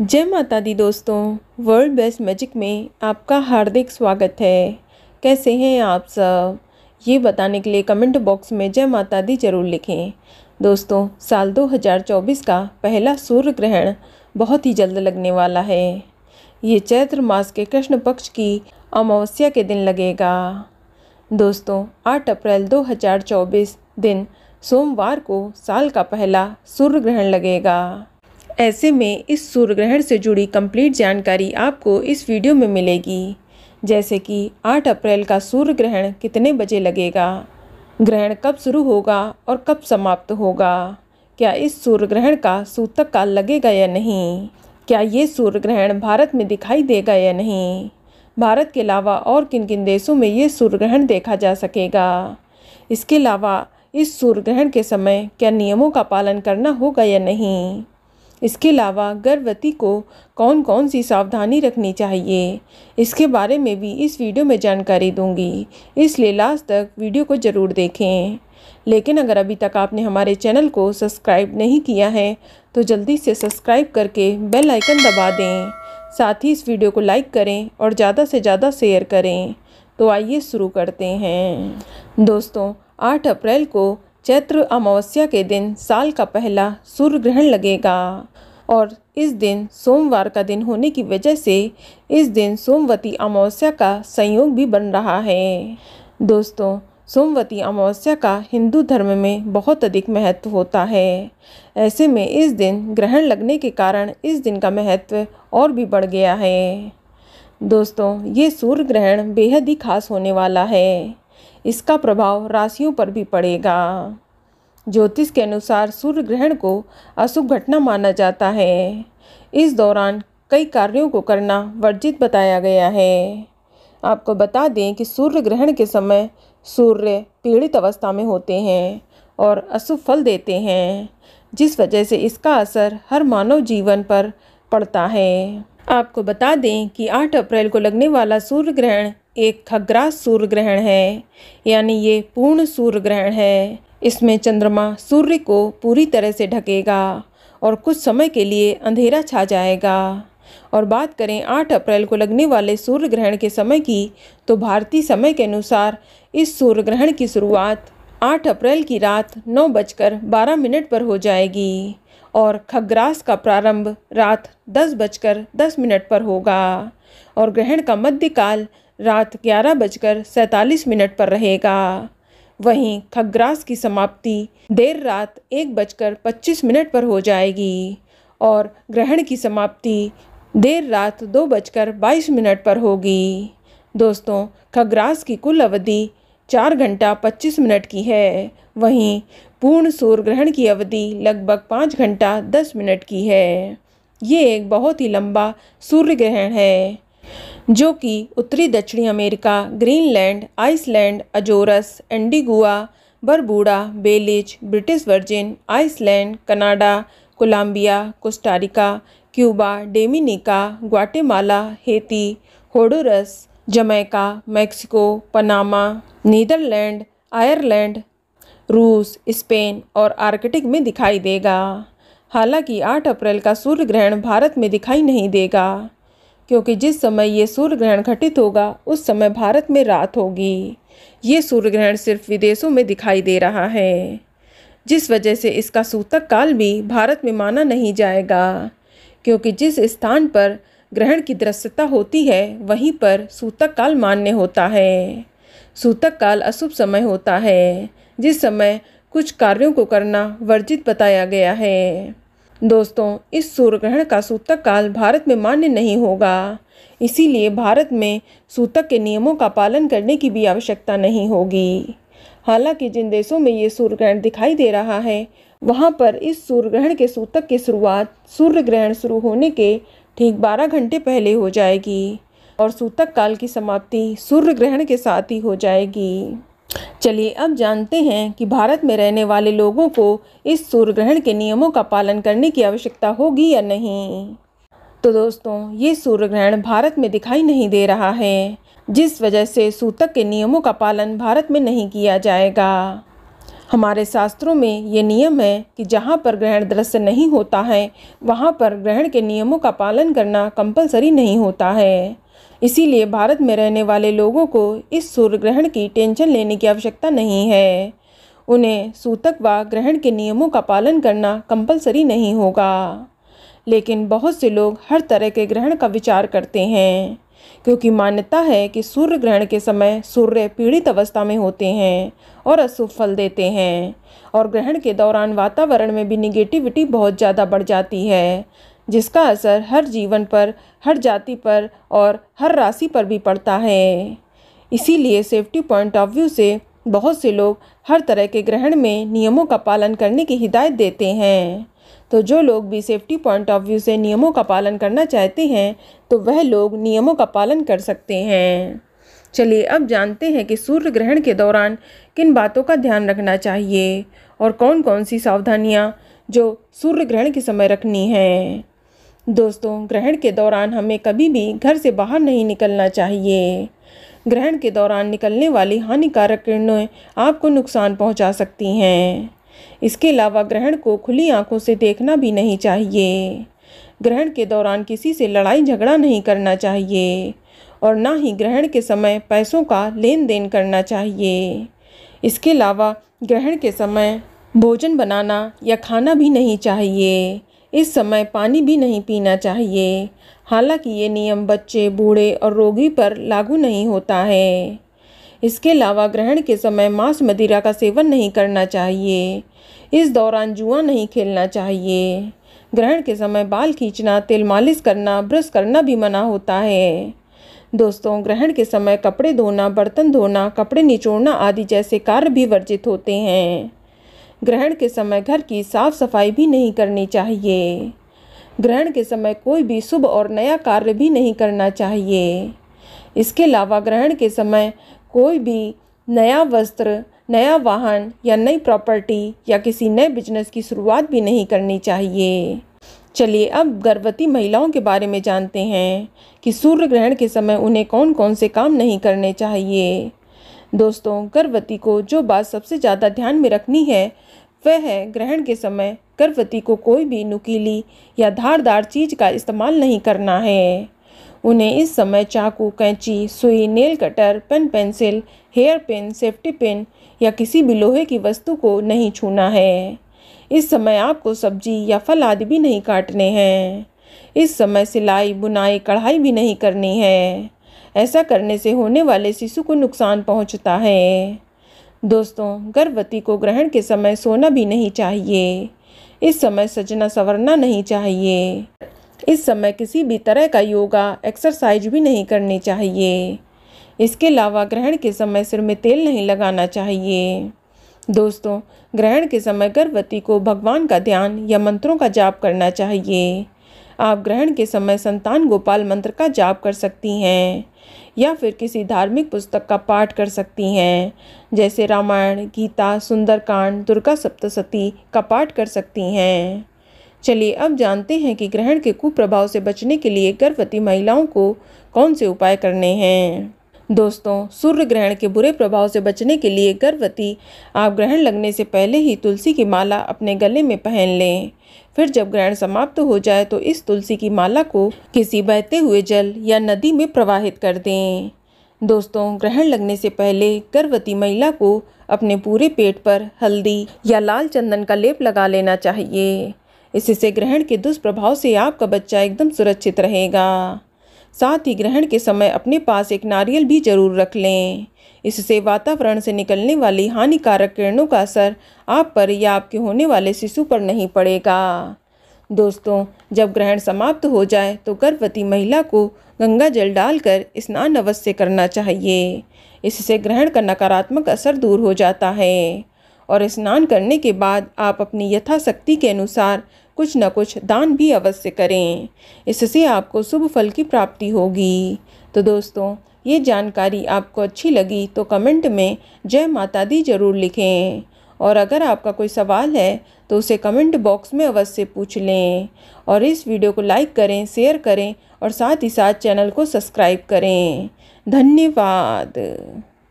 जय माता दी दोस्तों वर्ल्ड बेस्ट मैजिक में आपका हार्दिक स्वागत है कैसे हैं आप सब ये बताने के लिए कमेंट बॉक्स में जय माता दी जरूर लिखें दोस्तों साल 2024 का पहला सूर्य ग्रहण बहुत ही जल्द लगने वाला है ये चैत्र मास के कृष्ण पक्ष की अमावस्या के दिन लगेगा दोस्तों 8 अप्रैल 2024 दिन सोमवार को साल का पहला सूर्य ग्रहण लगेगा ऐसे में इस सूर्य ग्रहण से जुड़ी कंप्लीट जानकारी आपको इस वीडियो में मिलेगी जैसे कि 8 अप्रैल का सूर्य ग्रहण कितने बजे लगेगा ग्रहण कब शुरू होगा और कब समाप्त होगा क्या इस सूर्य ग्रहण का सूतक काल लगेगा या नहीं क्या ये सूर्य ग्रहण भारत में दिखाई देगा या नहीं भारत के अलावा और किन किन देशों में ये सूर्य ग्रहण देखा जा सकेगा इसके अलावा इस सूर्य ग्रहण के समय क्या नियमों का पालन करना होगा या नहीं इसके अलावा गर्भवती को कौन कौन सी सावधानी रखनी चाहिए इसके बारे में भी इस वीडियो में जानकारी दूंगी इसलिए लास्ट तक वीडियो को ज़रूर देखें लेकिन अगर अभी तक आपने हमारे चैनल को सब्सक्राइब नहीं किया है तो जल्दी से सब्सक्राइब करके बेल आइकन दबा दें साथ ही इस वीडियो को लाइक करें और ज़्यादा से ज़्यादा शेयर करें तो आइए शुरू करते हैं दोस्तों आठ अप्रैल को चैत्र अमावस्या के दिन साल का पहला सूर्य ग्रहण लगेगा और इस दिन सोमवार का दिन होने की वजह से इस दिन सोमवती अमावस्या का संयोग भी बन रहा है दोस्तों सोमवती अमावस्या का हिंदू धर्म में बहुत अधिक महत्व होता है ऐसे में इस दिन ग्रहण लगने के कारण इस दिन का महत्व और भी बढ़ गया है दोस्तों ये सूर्य ग्रहण बेहद ही खास होने वाला है इसका प्रभाव राशियों पर भी पड़ेगा ज्योतिष के अनुसार सूर्य ग्रहण को अशुभ घटना माना जाता है इस दौरान कई कार्यों को करना वर्जित बताया गया है आपको बता दें कि सूर्य ग्रहण के समय सूर्य पीड़ित अवस्था में होते हैं और अशुभ फल देते हैं जिस वजह से इसका असर हर मानव जीवन पर पड़ता है आपको बता दें कि 8 अप्रैल को लगने वाला सूर्य ग्रहण एक खगरा सूर्य ग्रहण है यानी ये पूर्ण सूर्य ग्रहण है इसमें चंद्रमा सूर्य को पूरी तरह से ढकेगा और कुछ समय के लिए अंधेरा छा जाएगा और बात करें 8 अप्रैल को लगने वाले सूर्य ग्रहण के समय की तो भारतीय समय के अनुसार इस सूर्य ग्रहण की शुरुआत 8 अप्रैल की रात नौ बजकर बारह मिनट पर हो जाएगी और खग्रास का प्रारंभ रात दस बजकर दस मिनट पर होगा और ग्रहण का मध्यकाल रात ग्यारह बजकर सैंतालीस मिनट पर रहेगा वहीं खग्रास की समाप्ति देर रात एक बजकर पच्चीस मिनट पर हो जाएगी और ग्रहण की समाप्ति देर रात दो बजकर बाईस मिनट पर होगी दोस्तों खग्रास की कुल अवधि चार घंटा पच्चीस मिनट की है वहीं पूर्ण सूर्य ग्रहण की अवधि लगभग पाँच घंटा दस मिनट की है ये एक बहुत ही लंबा सूर्य ग्रहण है जो कि उत्तरी दक्षिणी America Greenland Iceland Azores Antigua Barbuda Belize British Virgin Iceland Canada Colombia Costa Rica Cuba Dominica Guatemala Haiti Honduras Jamaica Mexico Panama Netherlands Ireland रूस स्पेन और आर्कटिक में दिखाई देगा हालांकि 8 अप्रैल का सूर्य ग्रहण भारत में दिखाई नहीं देगा क्योंकि जिस समय ये सूर्य ग्रहण घटित होगा उस समय भारत में रात होगी ये सूर्य ग्रहण सिर्फ विदेशों में दिखाई दे रहा है जिस वजह से इसका सूतक काल भी भारत में माना नहीं जाएगा क्योंकि जिस स्थान पर ग्रहण की दृश्यता होती है वहीं पर सूतक काल मान्य होता है सूतक काल अशुभ समय होता है जिस समय कुछ कार्यों को करना वर्जित बताया गया है दोस्तों इस सूर्यग्रहण का सूतक काल भारत में मान्य नहीं होगा इसीलिए भारत में सूतक के नियमों का पालन करने की भी आवश्यकता नहीं होगी हालांकि जिन देशों में ये सूर्य ग्रहण दिखाई दे रहा है वहाँ पर इस सूर्यग्रहण के सूतक की शुरुआत सूर्य ग्रहण शुरू होने के ठीक 12 घंटे पहले हो जाएगी और सूतक काल की समाप्ति सूर्य ग्रहण के साथ ही हो जाएगी चलिए अब जानते हैं कि भारत में रहने वाले लोगों को इस सूर्य ग्रहण के नियमों का पालन करने की आवश्यकता होगी या नहीं तो दोस्तों ये सूर्य ग्रहण भारत में दिखाई नहीं दे रहा है जिस वजह से सूतक के नियमों का पालन भारत में नहीं किया जाएगा हमारे शास्त्रों में ये नियम है कि जहाँ पर ग्रहण दृश्य नहीं होता है वहाँ पर ग्रहण के नियमों का पालन करना कंपलसरी नहीं होता है इसीलिए भारत में रहने वाले लोगों को इस सूर्य ग्रहण की टेंशन लेने की आवश्यकता नहीं है उन्हें सूतक व ग्रहण के नियमों का पालन करना कंपलसरी नहीं होगा लेकिन बहुत से लोग हर तरह के ग्रहण का विचार करते हैं क्योंकि मान्यता है कि सूर्य ग्रहण के समय सूर्य पीड़ित अवस्था में होते हैं और अशुभ फल देते हैं और ग्रहण के दौरान वातावरण में भी निगेटिविटी बहुत ज़्यादा बढ़ जाती है जिसका असर हर जीवन पर हर जाति पर और हर राशि पर भी पड़ता है इसीलिए सेफ्टी पॉइंट ऑफ व्यू से बहुत से लोग हर तरह के ग्रहण में नियमों का पालन करने की हिदायत देते हैं तो जो लोग भी सेफ्टी पॉइंट ऑफ व्यू से नियमों का पालन करना चाहते हैं तो वह लोग नियमों का पालन कर सकते हैं चलिए अब जानते हैं कि सूर्य ग्रहण के दौरान किन बातों का ध्यान रखना चाहिए और कौन कौन सी सावधानियाँ जो सूर्य ग्रहण के समय रखनी हैं दोस्तों ग्रहण के दौरान हमें कभी भी घर से बाहर नहीं निकलना चाहिए ग्रहण के दौरान निकलने वाली हानिकारक किरणें आपको नुकसान पहुंचा सकती हैं इसके अलावा ग्रहण को खुली आंखों से देखना भी नहीं चाहिए ग्रहण के दौरान किसी से लड़ाई झगड़ा नहीं करना चाहिए और ना ही ग्रहण के समय पैसों का लेन देन करना चाहिए इसके अलावा ग्रहण के समय भोजन बनाना या खाना भी नहीं चाहिए इस समय पानी भी नहीं पीना चाहिए हालांकि ये नियम बच्चे बूढ़े और रोगी पर लागू नहीं होता है इसके अलावा ग्रहण के समय मांस मदिरा का सेवन नहीं करना चाहिए इस दौरान जुआ नहीं खेलना चाहिए ग्रहण के समय बाल खींचना तेल मालिश करना ब्रश करना भी मना होता है दोस्तों ग्रहण के समय कपड़े धोना बर्तन धोना कपड़े निचोड़ना आदि जैसे कार्य भी वर्जित होते हैं ग्रहण के समय घर की साफ सफाई भी नहीं करनी चाहिए ग्रहण के समय कोई भी शुभ और नया कार्य भी नहीं करना चाहिए इसके अलावा ग्रहण के समय कोई भी नया वस्त्र नया वाहन या नई प्रॉपर्टी या किसी नए बिजनेस की शुरुआत भी नहीं करनी चाहिए चलिए अब गर्भवती महिलाओं के बारे में जानते हैं कि सूर्य ग्रहण के समय उन्हें कौन कौन से काम नहीं करने चाहिए दोस्तों गर्भवती को जो बात सबसे ज़्यादा ध्यान में रखनी है वह है ग्रहण के समय गर्भवती को कोई भी नुकीली या धारदार चीज का इस्तेमाल नहीं करना है उन्हें इस समय चाकू कैंची सुई nail cutter pen pencil hair pin safety pin या किसी भी लोहे की वस्तु को नहीं छूना है इस समय आपको सब्जी या फल आदि भी नहीं काटने हैं इस समय सिलाई बुनाई कढ़ाई भी नहीं करनी है ऐसा करने से होने वाले शिशु को नुकसान पहुंचता है दोस्तों गर्भवती को ग्रहण के समय सोना भी नहीं चाहिए इस समय सजना संवरना नहीं चाहिए इस समय किसी भी तरह का योगा एक्सरसाइज भी नहीं करनी चाहिए इसके अलावा ग्रहण के समय सिर में तेल नहीं लगाना चाहिए दोस्तों ग्रहण के समय गर्भवती को भगवान का ध्यान या मंत्रों का जाप करना चाहिए आप ग्रहण के समय संतान गोपाल मंत्र का जाप कर सकती हैं या फिर किसी धार्मिक पुस्तक का पाठ कर सकती हैं जैसे रामायण गीता सुंदरकांड दुर्गा सप्तशती का पाठ कर सकती हैं चलिए अब जानते हैं कि ग्रहण के कुप्रभाव से बचने के लिए गर्भवती महिलाओं को कौन से उपाय करने हैं दोस्तों सूर्य ग्रहण के बुरे प्रभाव से बचने के लिए गर्भवती आप ग्रहण लगने से पहले ही तुलसी की माला अपने गले में पहन लें फिर जब ग्रहण समाप्त हो जाए तो इस तुलसी की माला को किसी बहते हुए जल या नदी में प्रवाहित कर दें दोस्तों ग्रहण लगने से पहले गर्भवती महिला को अपने पूरे पेट पर हल्दी या लाल चंदन का लेप लगा लेना चाहिए इससे ग्रहण के दुष्प्रभाव से आपका बच्चा एकदम सुरक्षित रहेगा साथ ही ग्रहण के समय अपने पास एक नारियल भी जरूर रख लें इससे वातावरण से निकलने वाली हानिकारक किरणों का असर आप पर या आपके होने वाले शिशु पर नहीं पड़ेगा दोस्तों जब ग्रहण समाप्त हो जाए तो गर्भवती महिला को गंगा जल डालकर स्नान अवश्य करना चाहिए इससे ग्रहण का नकारात्मक असर दूर हो जाता है और स्नान करने के बाद आप अपनी यथाशक्ति के अनुसार कुछ न कुछ दान भी अवश्य करें इससे आपको शुभ फल की प्राप्ति होगी तो दोस्तों ये जानकारी आपको अच्छी लगी तो कमेंट में जय माता दी ज़रूर लिखें और अगर आपका कोई सवाल है तो उसे कमेंट बॉक्स में अवश्य पूछ लें और इस वीडियो को लाइक करें शेयर करें और साथ ही साथ चैनल को सब्सक्राइब करें धन्यवाद